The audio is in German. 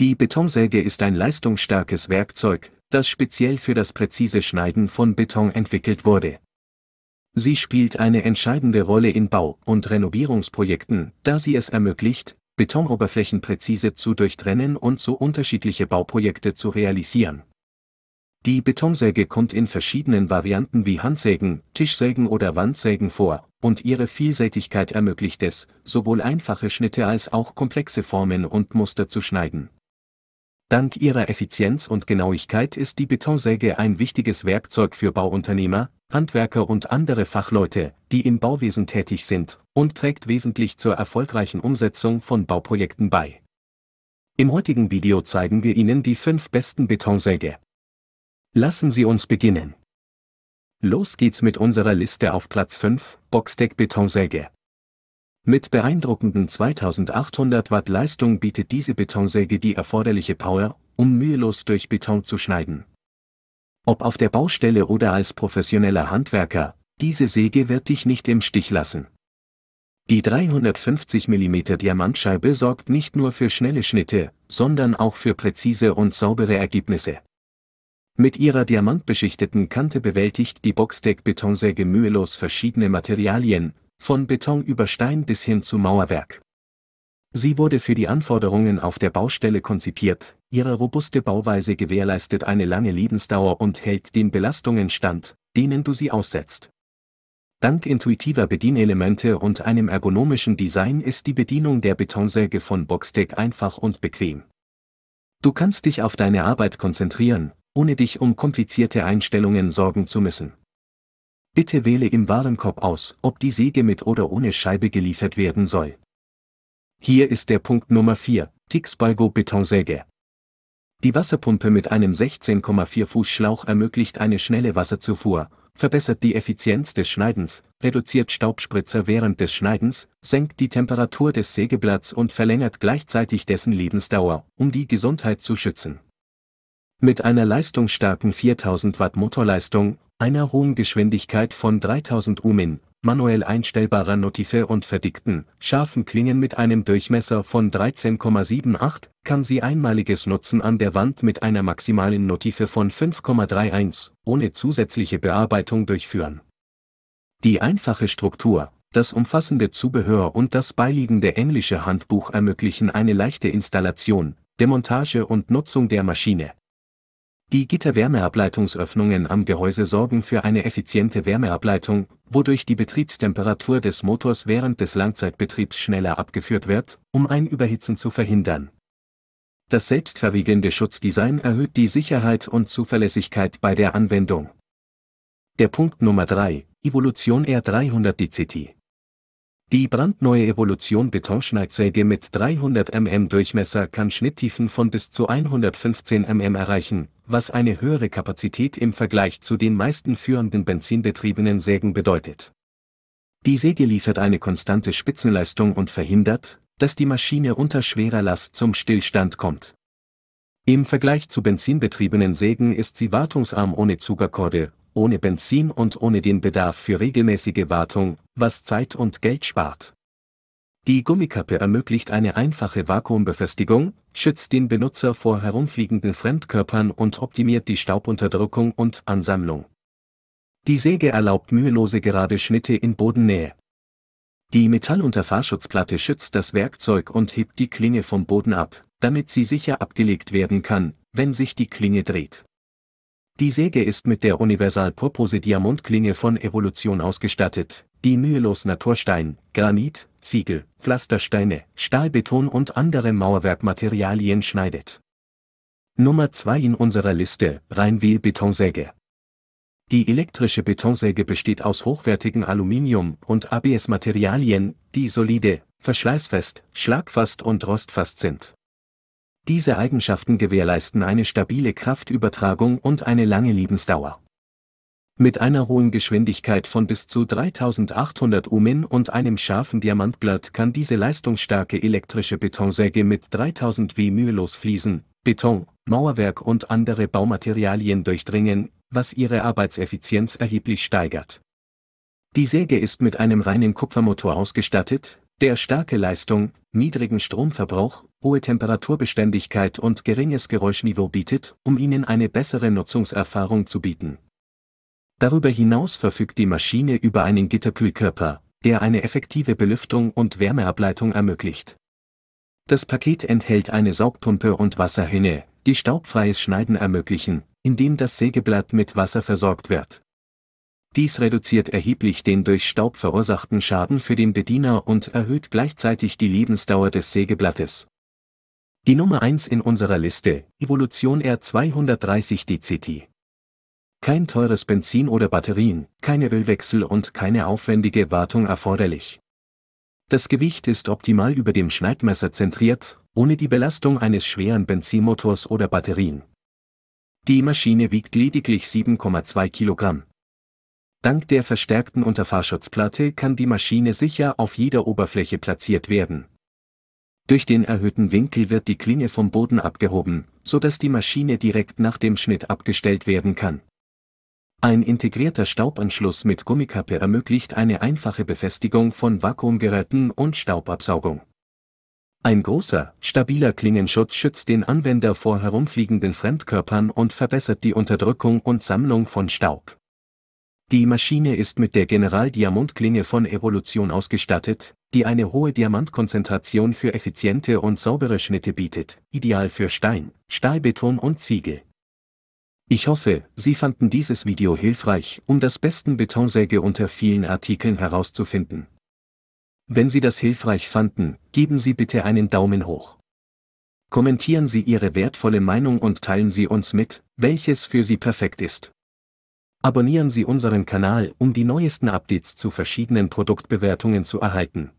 Die Betonsäge ist ein leistungsstarkes Werkzeug, das speziell für das präzise Schneiden von Beton entwickelt wurde. Sie spielt eine entscheidende Rolle in Bau- und Renovierungsprojekten, da sie es ermöglicht, Betonoberflächen präzise zu durchtrennen und so unterschiedliche Bauprojekte zu realisieren. Die Betonsäge kommt in verschiedenen Varianten wie Handsägen, Tischsägen oder Wandsägen vor, und ihre Vielseitigkeit ermöglicht es, sowohl einfache Schnitte als auch komplexe Formen und Muster zu schneiden. Dank ihrer Effizienz und Genauigkeit ist die Betonsäge ein wichtiges Werkzeug für Bauunternehmer, Handwerker und andere Fachleute, die im Bauwesen tätig sind, und trägt wesentlich zur erfolgreichen Umsetzung von Bauprojekten bei. Im heutigen Video zeigen wir Ihnen die fünf besten Betonsäge. Lassen Sie uns beginnen. Los geht's mit unserer Liste auf Platz 5, Boxdeck Betonsäge. Mit beeindruckenden 2800 Watt Leistung bietet diese Betonsäge die erforderliche Power, um mühelos durch Beton zu schneiden. Ob auf der Baustelle oder als professioneller Handwerker, diese Säge wird dich nicht im Stich lassen. Die 350 mm Diamantscheibe sorgt nicht nur für schnelle Schnitte, sondern auch für präzise und saubere Ergebnisse. Mit ihrer diamantbeschichteten Kante bewältigt die boxdeck betonsäge mühelos verschiedene Materialien, von Beton über Stein bis hin zu Mauerwerk. Sie wurde für die Anforderungen auf der Baustelle konzipiert, ihre robuste Bauweise gewährleistet eine lange Lebensdauer und hält den Belastungen stand, denen du sie aussetzt. Dank intuitiver Bedienelemente und einem ergonomischen Design ist die Bedienung der Betonsäge von Boxtec einfach und bequem. Du kannst dich auf deine Arbeit konzentrieren, ohne dich um komplizierte Einstellungen sorgen zu müssen. Bitte wähle im Warenkorb aus, ob die Säge mit oder ohne Scheibe geliefert werden soll. Hier ist der Punkt Nummer 4, Tixbalgo Betonsäge. Die Wasserpumpe mit einem 16,4 Fuß Schlauch ermöglicht eine schnelle Wasserzufuhr, verbessert die Effizienz des Schneidens, reduziert Staubspritzer während des Schneidens, senkt die Temperatur des Sägeblatts und verlängert gleichzeitig dessen Lebensdauer, um die Gesundheit zu schützen. Mit einer leistungsstarken 4000 Watt Motorleistung einer hohen Geschwindigkeit von 3000 Umin, manuell einstellbarer Notife und verdickten, scharfen Klingen mit einem Durchmesser von 13,78, kann sie einmaliges Nutzen an der Wand mit einer maximalen Notife von 5,31, ohne zusätzliche Bearbeitung durchführen. Die einfache Struktur, das umfassende Zubehör und das beiliegende englische Handbuch ermöglichen eine leichte Installation, Demontage und Nutzung der Maschine die Gitterwärmeableitungsöffnungen am Gehäuse sorgen für eine effiziente Wärmeableitung, wodurch die Betriebstemperatur des Motors während des Langzeitbetriebs schneller abgeführt wird, um ein Überhitzen zu verhindern. Das selbstverriegelnde Schutzdesign erhöht die Sicherheit und Zuverlässigkeit bei der Anwendung. Der Punkt Nummer 3, Evolution R300 DCT. Die brandneue Evolution Betonschneidsäge mit 300 mm Durchmesser kann Schnitttiefen von bis zu 115 mm erreichen, was eine höhere Kapazität im Vergleich zu den meisten führenden benzinbetriebenen Sägen bedeutet. Die Säge liefert eine konstante Spitzenleistung und verhindert, dass die Maschine unter schwerer Last zum Stillstand kommt. Im Vergleich zu benzinbetriebenen Sägen ist sie wartungsarm ohne Zugakkorde, ohne Benzin und ohne den Bedarf für regelmäßige Wartung, was Zeit und Geld spart. Die Gummikappe ermöglicht eine einfache Vakuumbefestigung, schützt den Benutzer vor herumfliegenden Fremdkörpern und optimiert die Staubunterdrückung und Ansammlung. Die Säge erlaubt mühelose gerade Schnitte in Bodennähe. Die Metallunterfahrschutzplatte schützt das Werkzeug und hebt die Klinge vom Boden ab, damit sie sicher abgelegt werden kann, wenn sich die Klinge dreht. Die Säge ist mit der Universal-Purpose-Diamantklinge von Evolution ausgestattet, die mühelos Naturstein, Granit, Ziegel, Pflastersteine, Stahlbeton und andere Mauerwerkmaterialien schneidet. Nummer 2 in unserer Liste, Rheinwheel-Betonsäge. Die elektrische Betonsäge besteht aus hochwertigen Aluminium- und ABS-Materialien, die solide, verschleißfest, schlagfast und rostfast sind. Diese Eigenschaften gewährleisten eine stabile Kraftübertragung und eine lange Lebensdauer mit einer hohen Geschwindigkeit von bis zu 3800 Umen und einem scharfen Diamantblatt kann diese leistungsstarke elektrische Betonsäge mit 3000 W mühelos fließen, Beton, Mauerwerk und andere Baumaterialien durchdringen, was ihre Arbeitseffizienz erheblich steigert. Die Säge ist mit einem reinen Kupfermotor ausgestattet, der starke Leistung, niedrigen Stromverbrauch, hohe Temperaturbeständigkeit und geringes Geräuschniveau bietet, um ihnen eine bessere Nutzungserfahrung zu bieten Darüber hinaus verfügt die Maschine über einen Gitterkühlkörper, der eine effektive Belüftung und Wärmeableitung ermöglicht. Das Paket enthält eine Saugpumpe und Wasserhähne, die staubfreies Schneiden ermöglichen, indem das Sägeblatt mit Wasser versorgt wird. Dies reduziert erheblich den durch Staub verursachten Schaden für den Bediener und erhöht gleichzeitig die Lebensdauer des Sägeblattes. Die Nummer 1 in unserer Liste, Evolution R230 DCT. Kein teures Benzin oder Batterien, keine Ölwechsel und keine aufwendige Wartung erforderlich. Das Gewicht ist optimal über dem Schneidmesser zentriert, ohne die Belastung eines schweren Benzinmotors oder Batterien. Die Maschine wiegt lediglich 7,2 Kilogramm. Dank der verstärkten Unterfahrschutzplatte kann die Maschine sicher auf jeder Oberfläche platziert werden. Durch den erhöhten Winkel wird die Klinge vom Boden abgehoben, so dass die Maschine direkt nach dem Schnitt abgestellt werden kann. Ein integrierter Staubanschluss mit Gummikappe ermöglicht eine einfache Befestigung von Vakuumgeräten und Staubabsaugung. Ein großer, stabiler Klingenschutz schützt den Anwender vor herumfliegenden Fremdkörpern und verbessert die Unterdrückung und Sammlung von Staub. Die Maschine ist mit der General-Diamant-Klinge von Evolution ausgestattet, die eine hohe Diamantkonzentration für effiziente und saubere Schnitte bietet, ideal für Stein, Stahlbeton und Ziegel. Ich hoffe, Sie fanden dieses Video hilfreich, um das besten Betonsäge unter vielen Artikeln herauszufinden. Wenn Sie das hilfreich fanden, geben Sie bitte einen Daumen hoch. Kommentieren Sie Ihre wertvolle Meinung und teilen Sie uns mit, welches für Sie perfekt ist. Abonnieren Sie unseren Kanal, um die neuesten Updates zu verschiedenen Produktbewertungen zu erhalten.